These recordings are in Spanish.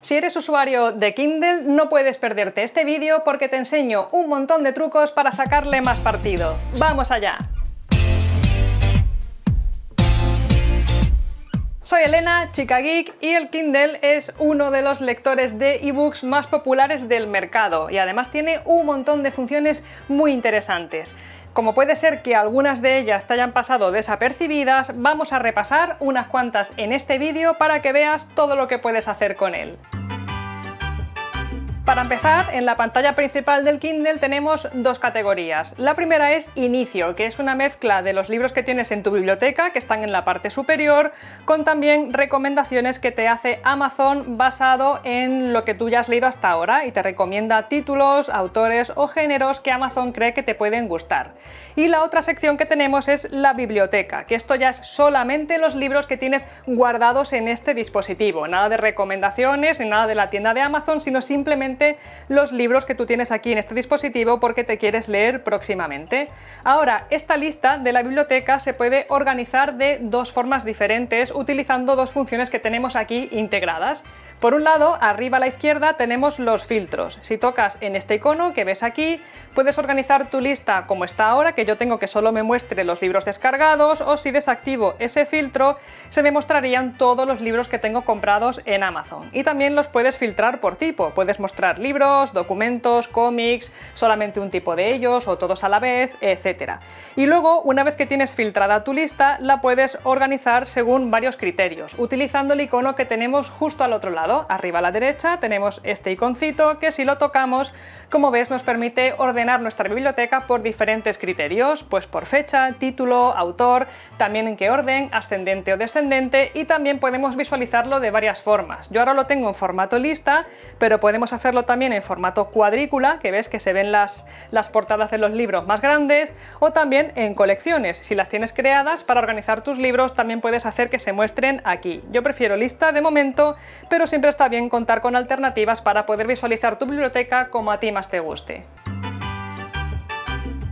Si eres usuario de Kindle, no puedes perderte este vídeo porque te enseño un montón de trucos para sacarle más partido. ¡Vamos allá! Soy Elena, chica geek, y el Kindle es uno de los lectores de ebooks más populares del mercado y además tiene un montón de funciones muy interesantes. Como puede ser que algunas de ellas te hayan pasado desapercibidas, vamos a repasar unas cuantas en este vídeo para que veas todo lo que puedes hacer con él. Para empezar, en la pantalla principal del Kindle tenemos dos categorías. La primera es Inicio, que es una mezcla de los libros que tienes en tu biblioteca, que están en la parte superior, con también recomendaciones que te hace Amazon basado en lo que tú ya has leído hasta ahora y te recomienda títulos, autores o géneros que Amazon cree que te pueden gustar. Y la otra sección que tenemos es la biblioteca, que esto ya es solamente los libros que tienes guardados en este dispositivo. Nada de recomendaciones ni nada de la tienda de Amazon, sino simplemente los libros que tú tienes aquí en este dispositivo porque te quieres leer próximamente. Ahora, esta lista de la biblioteca se puede organizar de dos formas diferentes utilizando dos funciones que tenemos aquí integradas. Por un lado, arriba a la izquierda tenemos los filtros. Si tocas en este icono que ves aquí, puedes organizar tu lista como está ahora, que yo tengo que solo me muestre los libros descargados, o si desactivo ese filtro, se me mostrarían todos los libros que tengo comprados en Amazon. Y también los puedes filtrar por tipo, puedes mostrar libros, documentos, cómics, solamente un tipo de ellos o todos a la vez, etc. Y luego, una vez que tienes filtrada tu lista, la puedes organizar según varios criterios, utilizando el icono que tenemos justo al otro lado. Arriba a la derecha tenemos este iconcito que si lo tocamos, como ves, nos permite ordenar nuestra biblioteca por diferentes criterios, pues por fecha, título, autor, también en qué orden, ascendente o descendente, y también podemos visualizarlo de varias formas. Yo ahora lo tengo en formato lista, pero podemos hacerlo también en formato cuadrícula, que ves que se ven las portadas de los libros más grandes, o también en colecciones. Si las tienes creadas para organizar tus libros, también puedes hacer que se muestren aquí. Yo prefiero lista de momento, pero siempre está bien contar con alternativas para poder visualizar tu biblioteca como a ti más te guste.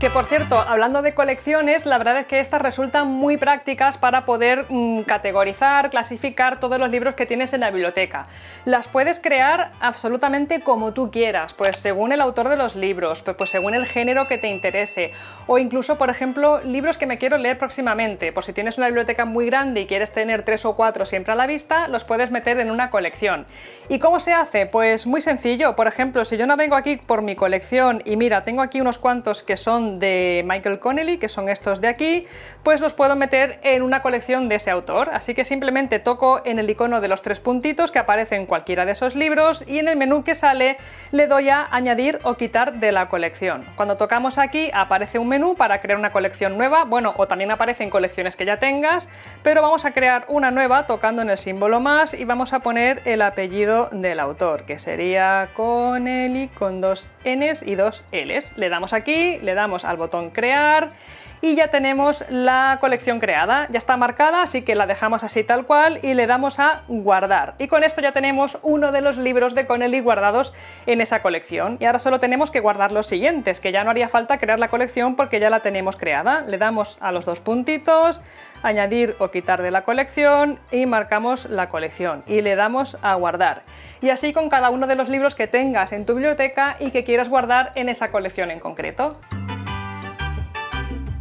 Que por cierto, hablando de colecciones, la verdad es que estas resultan muy prácticas para poder mm, categorizar, clasificar todos los libros que tienes en la biblioteca. Las puedes crear absolutamente como tú quieras, pues según el autor de los libros, pues, pues según el género que te interese, o incluso, por ejemplo, libros que me quiero leer próximamente. Por si tienes una biblioteca muy grande y quieres tener tres o cuatro siempre a la vista, los puedes meter en una colección. ¿Y cómo se hace? Pues muy sencillo. Por ejemplo, si yo no vengo aquí por mi colección y mira, tengo aquí unos cuantos que son de Michael Connelly, que son estos de aquí, pues los puedo meter en una colección de ese autor. Así que simplemente toco en el icono de los tres puntitos que aparece en cualquiera de esos libros y en el menú que sale le doy a añadir o quitar de la colección. Cuando tocamos aquí aparece un menú para crear una colección nueva, bueno, o también aparecen colecciones que ya tengas, pero vamos a crear una nueva tocando en el símbolo más y vamos a poner el apellido del autor, que sería Connelly con dos Ns y dos Ls. Le damos aquí, le damos al botón crear y ya tenemos la colección creada, ya está marcada, así que la dejamos así tal cual y le damos a guardar. Y con esto ya tenemos uno de los libros de Connelly guardados en esa colección. Y ahora solo tenemos que guardar los siguientes, que ya no haría falta crear la colección porque ya la tenemos creada. Le damos a los dos puntitos, añadir o quitar de la colección y marcamos la colección y le damos a guardar. Y así con cada uno de los libros que tengas en tu biblioteca y que quieras guardar en esa colección en concreto.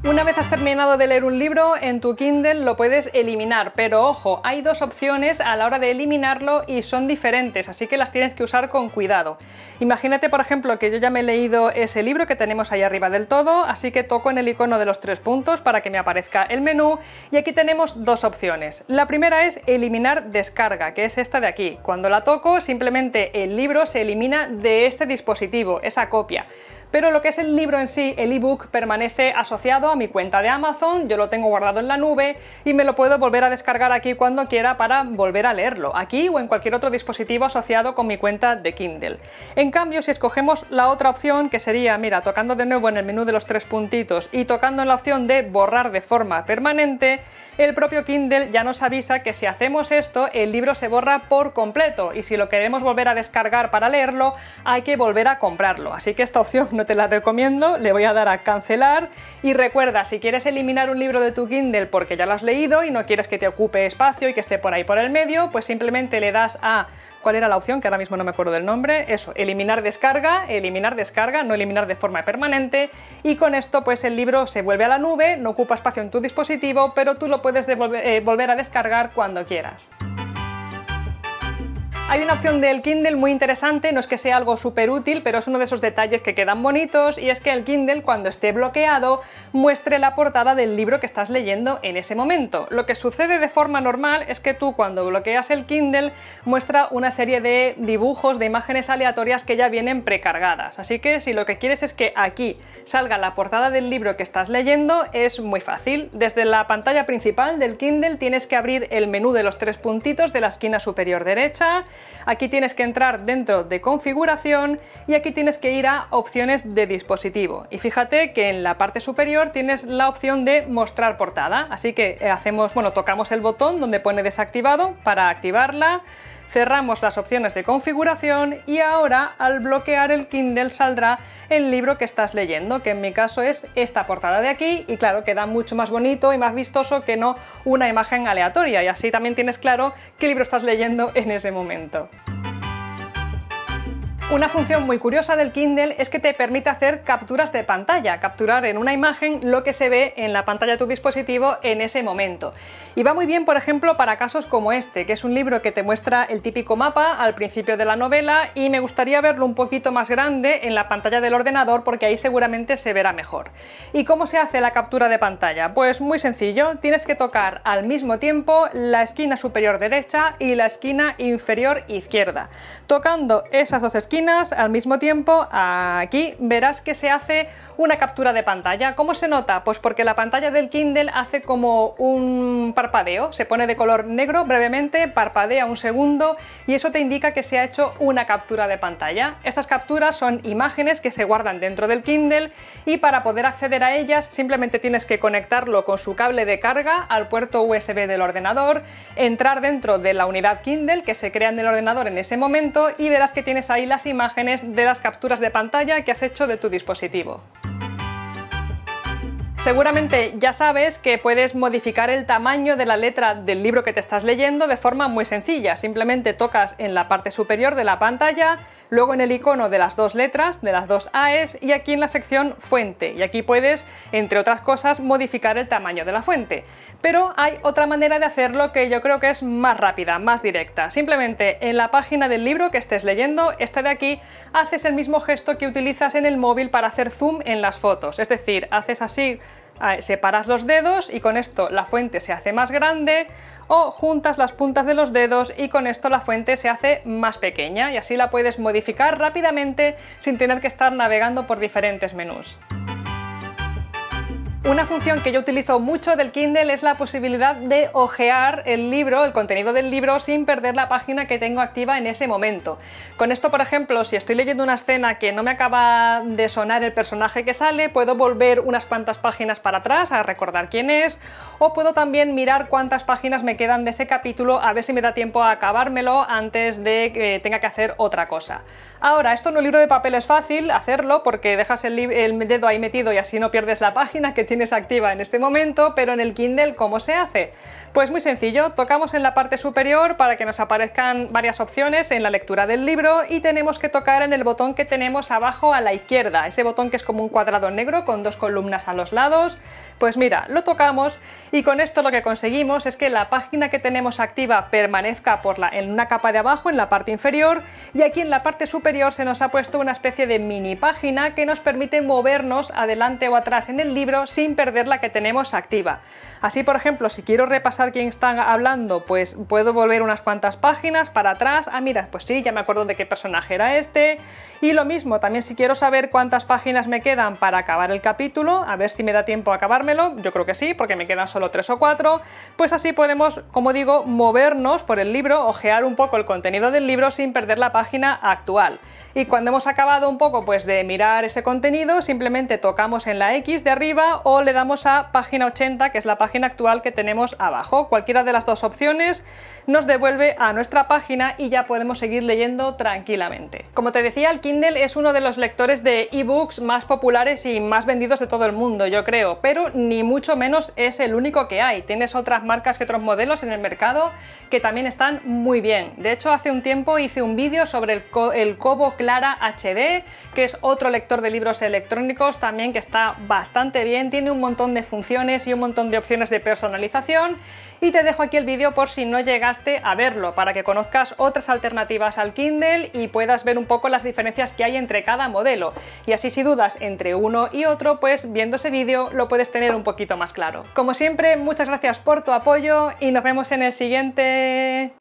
Una vez has terminado de leer un libro, en tu Kindle lo puedes eliminar, pero ojo, hay dos opciones a la hora de eliminarlo y son diferentes, así que las tienes que usar con cuidado. Imagínate, por ejemplo, que yo ya me he leído ese libro que tenemos ahí arriba del todo, así que toco en el icono de los tres puntos para que me aparezca el menú y aquí tenemos dos opciones. La primera es eliminar descarga, que es esta de aquí. Cuando la toco, simplemente el libro se elimina de este dispositivo, esa copia pero lo que es el libro en sí, el ebook, permanece asociado a mi cuenta de Amazon, yo lo tengo guardado en la nube y me lo puedo volver a descargar aquí cuando quiera para volver a leerlo, aquí o en cualquier otro dispositivo asociado con mi cuenta de Kindle. En cambio, si escogemos la otra opción, que sería, mira, tocando de nuevo en el menú de los tres puntitos y tocando en la opción de borrar de forma permanente, el propio Kindle ya nos avisa que si hacemos esto, el libro se borra por completo y si lo queremos volver a descargar para leerlo, hay que volver a comprarlo. Así que esta opción no te la recomiendo, le voy a dar a cancelar y recuerda, si quieres eliminar un libro de tu Kindle porque ya lo has leído y no quieres que te ocupe espacio y que esté por ahí por el medio, pues simplemente le das a ¿Cuál era la opción? Que ahora mismo no me acuerdo del nombre. Eso, eliminar descarga, eliminar descarga, no eliminar de forma permanente. Y con esto, pues el libro se vuelve a la nube, no ocupa espacio en tu dispositivo, pero tú lo puedes eh, volver a descargar cuando quieras. Hay una opción del Kindle muy interesante, no es que sea algo súper útil, pero es uno de esos detalles que quedan bonitos y es que el Kindle cuando esté bloqueado muestre la portada del libro que estás leyendo en ese momento. Lo que sucede de forma normal es que tú cuando bloqueas el Kindle muestra una serie de dibujos, de imágenes aleatorias que ya vienen precargadas. Así que si lo que quieres es que aquí salga la portada del libro que estás leyendo es muy fácil. Desde la pantalla principal del Kindle tienes que abrir el menú de los tres puntitos de la esquina superior derecha, Aquí tienes que entrar dentro de configuración y aquí tienes que ir a opciones de dispositivo. Y fíjate que en la parte superior tienes la opción de mostrar portada, así que eh, hacemos, bueno, tocamos el botón donde pone desactivado para activarla cerramos las opciones de configuración y ahora al bloquear el Kindle saldrá el libro que estás leyendo, que en mi caso es esta portada de aquí y claro, queda mucho más bonito y más vistoso que no una imagen aleatoria y así también tienes claro qué libro estás leyendo en ese momento. Una función muy curiosa del Kindle es que te permite hacer capturas de pantalla, capturar en una imagen lo que se ve en la pantalla de tu dispositivo en ese momento. Y va muy bien, por ejemplo, para casos como este, que es un libro que te muestra el típico mapa al principio de la novela y me gustaría verlo un poquito más grande en la pantalla del ordenador porque ahí seguramente se verá mejor. ¿Y cómo se hace la captura de pantalla? Pues muy sencillo, tienes que tocar al mismo tiempo la esquina superior derecha y la esquina inferior izquierda. Tocando esas dos esquinas al mismo tiempo, aquí verás que se hace una captura de pantalla. ¿Cómo se nota? Pues porque la pantalla del Kindle hace como un parpadeo, se pone de color negro brevemente, parpadea un segundo y eso te indica que se ha hecho una captura de pantalla. Estas capturas son imágenes que se guardan dentro del Kindle y para poder acceder a ellas simplemente tienes que conectarlo con su cable de carga al puerto USB del ordenador, entrar dentro de la unidad Kindle que se crea en el ordenador en ese momento y verás que tienes ahí las imágenes de las capturas de pantalla que has hecho de tu dispositivo. Seguramente ya sabes que puedes modificar el tamaño de la letra del libro que te estás leyendo de forma muy sencilla. Simplemente tocas en la parte superior de la pantalla, luego en el icono de las dos letras, de las dos AES, y aquí en la sección Fuente. Y aquí puedes, entre otras cosas, modificar el tamaño de la fuente. Pero hay otra manera de hacerlo que yo creo que es más rápida, más directa. Simplemente en la página del libro que estés leyendo, esta de aquí, haces el mismo gesto que utilizas en el móvil para hacer zoom en las fotos. Es decir, haces así Ah, separas los dedos y con esto la fuente se hace más grande o juntas las puntas de los dedos y con esto la fuente se hace más pequeña y así la puedes modificar rápidamente sin tener que estar navegando por diferentes menús. Una función que yo utilizo mucho del Kindle es la posibilidad de ojear el libro, el contenido del libro, sin perder la página que tengo activa en ese momento. Con esto, por ejemplo, si estoy leyendo una escena que no me acaba de sonar el personaje que sale, puedo volver unas cuantas páginas para atrás a recordar quién es, o puedo también mirar cuántas páginas me quedan de ese capítulo a ver si me da tiempo a acabármelo antes de que tenga que hacer otra cosa. Ahora, esto en un libro de papel es fácil hacerlo porque dejas el, dedo ahí metido y así no pierdes la página que tiene tienes activa en este momento, pero en el Kindle ¿cómo se hace? Pues muy sencillo, tocamos en la parte superior para que nos aparezcan varias opciones en la lectura del libro y tenemos que tocar en el botón que tenemos abajo a la izquierda, ese botón que es como un cuadrado negro con dos columnas a los lados. Pues mira, lo tocamos y con esto lo que conseguimos es que la página que tenemos activa permanezca por la, en una capa de abajo, en la parte inferior, y aquí en la parte superior se nos ha puesto una especie de mini página que nos permite movernos adelante o atrás en el libro sin perder la que tenemos activa. Así, por ejemplo, si quiero repasar quién está hablando, pues puedo volver unas cuantas páginas para atrás. Ah, mira, pues sí, ya me acuerdo de qué personaje era este. Y lo mismo, también si quiero saber cuántas páginas me quedan para acabar el capítulo, a ver si me da tiempo a acabármelo, yo creo que sí, porque me quedan solo tres o cuatro, pues así podemos, como digo, movernos por el libro, ojear un poco el contenido del libro sin perder la página actual. Y cuando hemos acabado un poco pues de mirar ese contenido, simplemente tocamos en la X de arriba o le damos a página 80, que es la página actual que tenemos abajo. Cualquiera de las dos opciones nos devuelve a nuestra página y ya podemos seguir leyendo tranquilamente. Como te decía, el Kindle es uno de los lectores de ebooks más populares y más vendidos de todo el mundo, yo creo, pero ni mucho menos es el único que hay. Tienes otras marcas que otros modelos en el mercado que también están muy bien. De hecho, hace un tiempo hice un vídeo sobre el, el Cobo Clara HD, que es otro lector de libros electrónicos también que está bastante bien, tiene un montón de funciones y un montón de opciones de personalización y te dejo aquí el vídeo por si no llegaste a verlo, para que conozcas otras alternativas al Kindle y puedas ver un poco las diferencias que hay entre cada modelo. Y así si dudas entre uno y otro, pues viendo ese vídeo lo puedes tener un poquito más claro. Como siempre, muchas gracias por tu apoyo y nos vemos en el siguiente...